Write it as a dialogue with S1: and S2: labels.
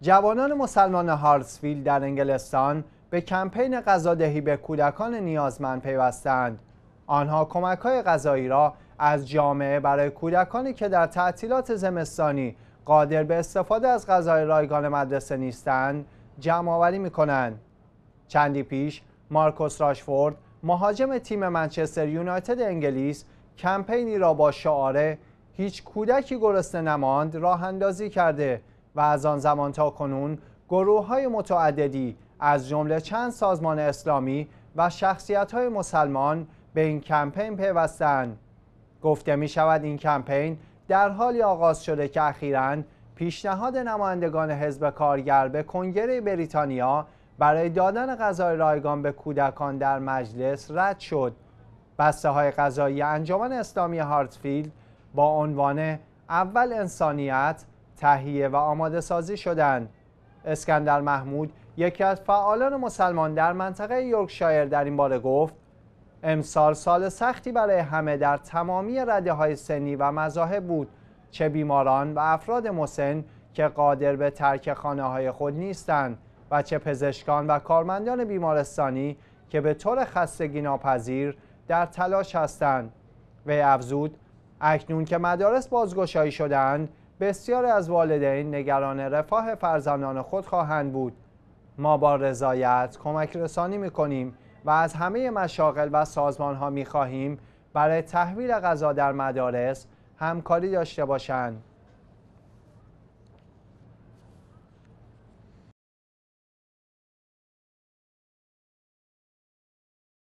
S1: جوانان مسلمان هارتسفیل در انگلستان به کمپین غذادهی به کودکان نیازمند پیوستند. آنها کمک های غذایی را از جامعه برای کودکانی که در تعطیلات زمستانی قادر به استفاده از غذای رایگان مدرسه نیستند جمع آوری می کنند. چندی پیش مارکوس راشفورد مهاجم تیم منچستر یونایتد انگلیس کمپینی را با شعاره هیچ کودکی گرسنه نماند راه اندازی کرده و از آن زمان تا کنون گروه های متعددی از جمله چند سازمان اسلامی و شخصیت های مسلمان به این کمپین پیوستند. گفته می شود این کمپین در حالی آغاز شده که اخیراً پیشنهاد نمایندگان حزب کارگر به کنگره بریتانیا برای دادن غذای رایگان به کودکان در مجلس رد شد. بسته های غذایی انجمن اسلامی هارتفیلد با عنوان اول انسانیت تهیه و آماده سازی شدند. اسکندر محمود یکی از فعالان مسلمان در منطقه یورکشایر در این باره گفت امسال سال سختی برای همه در تمامی رده های سنی و مذاهب بود چه بیماران و افراد مسن که قادر به ترک خانه های خود نیستند و چه پزشکان و کارمندان بیمارستانی که به طور خستگی ناپذیر در تلاش هستند و افزود اکنون که مدارس بازگشایی شدند بسیار از والدین نگران رفاه فرزندان خود خواهند بود ما با رضایت کمک رسانی می کنیم و از همه مشاغل و سازمان ها می خواهیم برای تحویل غذا در مدارس همکاری داشته باشند